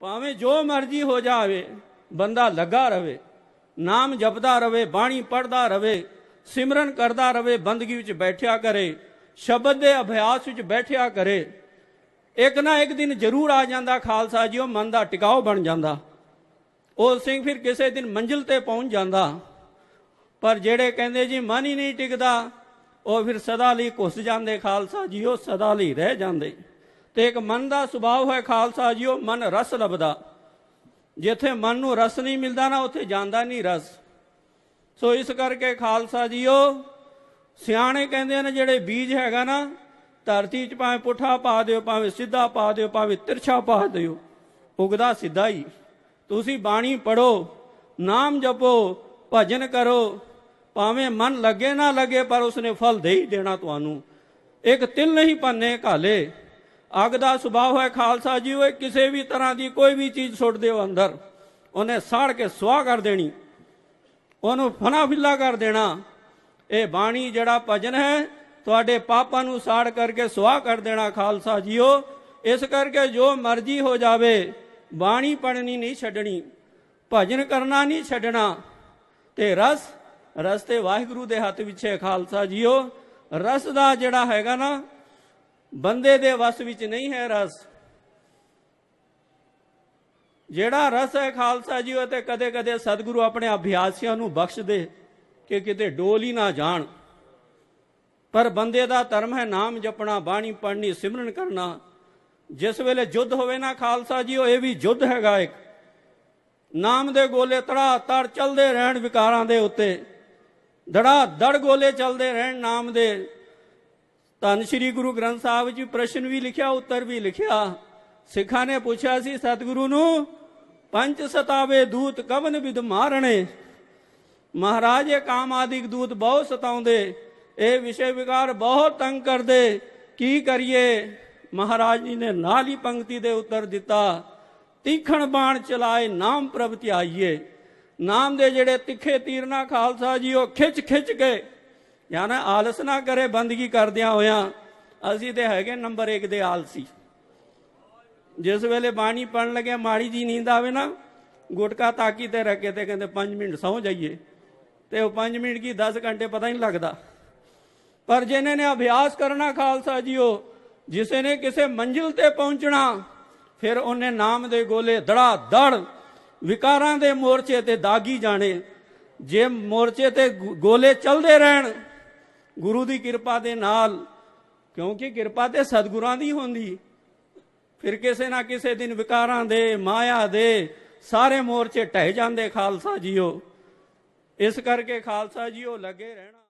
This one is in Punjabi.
ਭਾਵੇਂ ਜੋ ਮਰਜ਼ੀ ਹੋ ਜਾਵੇ ਬੰਦਾ ਲੱਗਾ ਰਵੇ ਨਾਮ ਜਪਦਾ ਰਵੇ ਬਾਣੀ ਪੜਦਾ ਰਵੇ ਸਿਮਰਨ ਕਰਦਾ ਰਵੇ ਬੰਦਗੀ ਵਿੱਚ ਬੈਠਿਆ ਕਰੇ ਸ਼ਬਦ ਦੇ ਅਭਿਆਸ ਵਿੱਚ ਬੈਠਿਆ ਕਰੇ ਇੱਕ ਨਾ ਇੱਕ ਦਿਨ ਜ਼ਰੂਰ ਆ ਜਾਂਦਾ ਖਾਲਸਾ ਜੀ ਉਹ ਮਨ ਦਾ ਟਿਕਾਓ ਬਣ ਜਾਂਦਾ ਉਹ ਸਿੰਘ ਫਿਰ ਕਿਸੇ ਦਿਨ ਮੰਜ਼ਿਲ ਤੇ ਪਹੁੰਚ ਜਾਂਦਾ ਪਰ ਜਿਹੜੇ ਕਹਿੰਦੇ ਜੀ ਮਨ ਹੀ ਨਹੀਂ ਟਿਕਦਾ ਉਹ ਫਿਰ ਸਦਾ ਲਈ ਘੁੱਸ ਜਾਂਦੇ ਖਾਲਸਾ ਜੀ ਉਹ ਸਦਾ ਲਈ ਰਹਿ ਜਾਂਦੇ ਤੇ ਇੱਕ ਮਨ ਦਾ ਸੁਭਾਅ ਹੈ ਖਾਲਸਾ ਜੀਓ ਮਨ ਰਸ ਲਬਦਾ ਜਿੱਥੇ ਮਨ ਨੂੰ ਰਸ ਨਹੀਂ ਮਿਲਦਾ ਨਾ ਉੱਥੇ ਜਾਂਦਾ ਨਹੀਂ ਰਸ ਸੋ ਇਸ ਕਰਕੇ ਖਾਲਸਾ ਜੀਓ ਸਿਆਣੇ ਕਹਿੰਦੇ ਨੇ ਜਿਹੜੇ ਬੀਜ ਹੈਗਾ ਨਾ ਧਰਤੀ 'ਚ ਭਾਵੇਂ ਪੁੱਠਾ ਪਾ ਦਿਓ ਭਾਵੇਂ ਸਿੱਧਾ ਪਾ ਦਿਓ ਭਾਵੇਂ ਤਿਰਛਾ ਪਾ ਦਿਓ ਉਗਦਾ ਸਿੱਧਾ ਹੀ ਤੁਸੀਂ ਬਾਣੀ ਪੜੋ ਨਾਮ ਜਪੋ ਭਜਨ ਕਰੋ ਭਾਵੇਂ ਮਨ ਲੱਗੇ ਨਾ ਲੱਗੇ ਪਰ ਉਸਨੇ ਫਲ ਦੇ ਹੀ ਦੇਣਾ ਤੁਹਾਨੂੰ ਇੱਕ ਤਿਲ ਨਹੀਂ ਪੰਨੇ ਘਾਲੇ ਅੱਗ ਦਾ ਸੁਭਾਅ ਹੈ ਖਾਲਸਾ ਜੀ ਉਹ ਕਿਸੇ ਵੀ ਤਰ੍ਹਾਂ ਦੀ ਕੋਈ ਵੀ ਚੀਜ਼ ਸੁੱਟ ਦਿਓ ਅੰਦਰ ਉਹਨੇ ਸਾੜ ਕੇ ਸੁਆਹ ਕਰ ਦੇਣੀ ਉਹਨੂੰ ਫਨਾ ਫਿੱਲਾ ਕਰ ਦੇਣਾ ਇਹ ਬਾਣੀ ਜਿਹੜਾ ਭਜਨ ਹੈ ਤੁਹਾਡੇ ਪਾਪਾਂ ਨੂੰ ਸਾੜ ਕਰਕੇ ਸੁਆਹ ਕਰ ਦੇਣਾ ਖਾਲਸਾ ਜੀਓ ਇਸ ਕਰਕੇ ਜੋ ਮਰਜ਼ੀ ਹੋ ਜਾਵੇ ਬਾਣੀ ਪੜਨੀ ਨਹੀਂ ਛੱਡਣੀ ਭਜਨ ਕਰਨਾ ਨਹੀਂ ਛੱਡਣਾ ਤੇ ਰਸ ਰਸ ਤੇ ਵਾਹਿਗੁਰੂ ਦੇ ਹੱਥ ਵਿੱਚ ਹੈ ਖਾਲਸਾ ਜੀਓ ਰਸ ਦਾ ਜਿਹੜਾ ਹੈਗਾ ਨਾ ਬੰਦੇ ਦੇ ਵਸ ਵਿੱਚ ਨਹੀਂ ਹੈ ਰਸ ਜਿਹੜਾ ਰਸ ਹੈ ਖਾਲਸਾ ਜੀ ਉਹ ਤੇ ਕਦੇ-ਕਦੇ ਸਤਿਗੁਰੂ ਆਪਣੇ ਅਭਿਆਸੀਆਂ ਨੂੰ ਬਖਸ਼ ਦੇ ਕਿ ਕਿਤੇ ਡੋਲ ਹੀ ਨਾ ਜਾਣ ਪਰ ਬੰਦੇ ਦਾ ਧਰਮ ਹੈ ਨਾਮ ਜਪਣਾ ਬਾਣੀ ਪੜਨੀ ਸਿਮਰਨ ਕਰਨਾ ਜਿਸ ਵੇਲੇ ਜੁੱਧ ਹੋਵੇ ਨਾ ਖਾਲਸਾ ਜੀ ਉਹ ਇਹ ਵੀ ਜੁੱਧ ਹੈਗਾ ਇੱਕ ਨਾਮ ਦੇ ਗੋਲੇ ਤੜਾ ਤੜ ਚਲਦੇ ਰਹਿਣ ਵਿਕਾਰਾਂ ਦੇ ਉੱਤੇ ਧੜਾ ਧੜ ਗੋਲੇ ਚਲਦੇ ਰਹਿਣ ਨਾਮ ਦੇ ਧੰਨ ਸ਼੍ਰੀ ਗੁਰੂ ਗ੍ਰੰਥ ਸਾਹਿਬ ਜੀ ਪ੍ਰਸ਼ਨ ਵੀ ਲਿਖਿਆ ਉੱਤਰ ਵੀ ਲਿਖਿਆ ਸਿੱਖਾਂ ਨੇ ਪੁੱਛਿਆ ਸੀ ਸਤਿਗੁਰੂ ਨੂੰ ਪੰਜ ਸਤਾਵੇ ਦੂਤ ਕਵਨ ਵਿਦ ਮਾਰਣੇ ਮਹਾਰਾਜ ਇਹ ਕਾਮ ਆਦਿਕ ਦੂਤ ਬਹੁਤ ਸਤਾਉਂਦੇ ਇਹ ਵਿਸ਼ੇ ਵਿਕਾਰ ਬਹੁਤ ਤੰਗ ਕਰਦੇ ਕੀ ਕਰੀਏ ਮਹਾਰਾਜ ਜੀ ਨੇ ਨਾਲ ਹੀ ਪੰਕਤੀ ਦੇ ਉੱਤਰ ਦਿੱਤਾ ਤੀਖਣ ਬਾਣ ਚਲਾਏ ਨਾਮ ਪ੍ਰਭ ਧਿਆਈਏ ਨਾਮ ਦੇ ਜਿਹੜੇ ਤਿੱਖੇ ਤੀਰ ਨਾਲ ਖਾਲਸਾ ਜੀ ਉਹ ਖਿੱਚ ਖਿੱਚ ਕੇ ਯਾਨੀ ਆਲਸ ਨਾ ਕਰੇ ਬੰਦਗੀ ਕਰਦਿਆਂ ਹੋਇਆਂ ਅਸੀਂ ਤੇ ਹੈਗੇ ਨੰਬਰ 1 ਦੇ ਆਲਸੀ ਜਿਸ ਵੇਲੇ ਬਾਣੀ ਪੜਨ ਲੱਗੇ ਮਾੜੀ ਜੀ ਨੀਂਦ ਆਵੇ ਨਾ ਗੁਟਕਾ ਤਾਕੀ ਤੇ ਰੱਖ ਕੇ ਤੇ ਕਹਿੰਦੇ 5 ਮਿੰਟ ਸੌ ਜਾਈਏ ਤੇ ਉਹ 5 ਮਿੰਟ ਕੀ 10 ਘੰਟੇ ਪਤਾ ਨਹੀਂ ਲੱਗਦਾ ਪਰ ਜਿਨੇ ਨੇ ਅਭਿਆਸ ਕਰਨਾ ਖਾਲਸਾ ਜੀਓ ਜਿਸੇ ਨੇ ਕਿਸੇ ਮੰਜ਼ਿਲ ਤੇ ਪਹੁੰਚਣਾ ਫਿਰ ਉਹਨੇ ਨਾਮ ਦੇ ਗੋਲੇ ਧੜਾ ਧੜ ਵਿਕਾਰਾਂ ਦੇ ਮੋਰਚੇ ਤੇ ਦਾਗੀ ਜਾਣੇ ਜੇ ਮੋਰਚੇ ਤੇ ਗੋਲੇ ਚੱਲਦੇ ਰਹਿਣ ਗੁਰੂ ਦੀ ਕਿਰਪਾ ਦੇ ਨਾਲ ਕਿਉਂਕਿ ਕਿਰਪਾ ਤੇ ਸਤਿਗੁਰਾਂ ਦੀ ਹੁੰਦੀ ਫਿਰ ਕਿਸੇ ਨਾ ਕਿਸੇ ਦਿਨ ਵਿਕਾਰਾਂ ਦੇ ਮਾਇਆ ਦੇ ਸਾਰੇ ਮੋਰਚੇ ਟਹਿ ਜਾਂਦੇ ਖਾਲਸਾ ਜੀਓ ਇਸ ਕਰਕੇ ਖਾਲਸਾ ਜੀਓ ਲੱਗੇ ਰਹਿਣਾ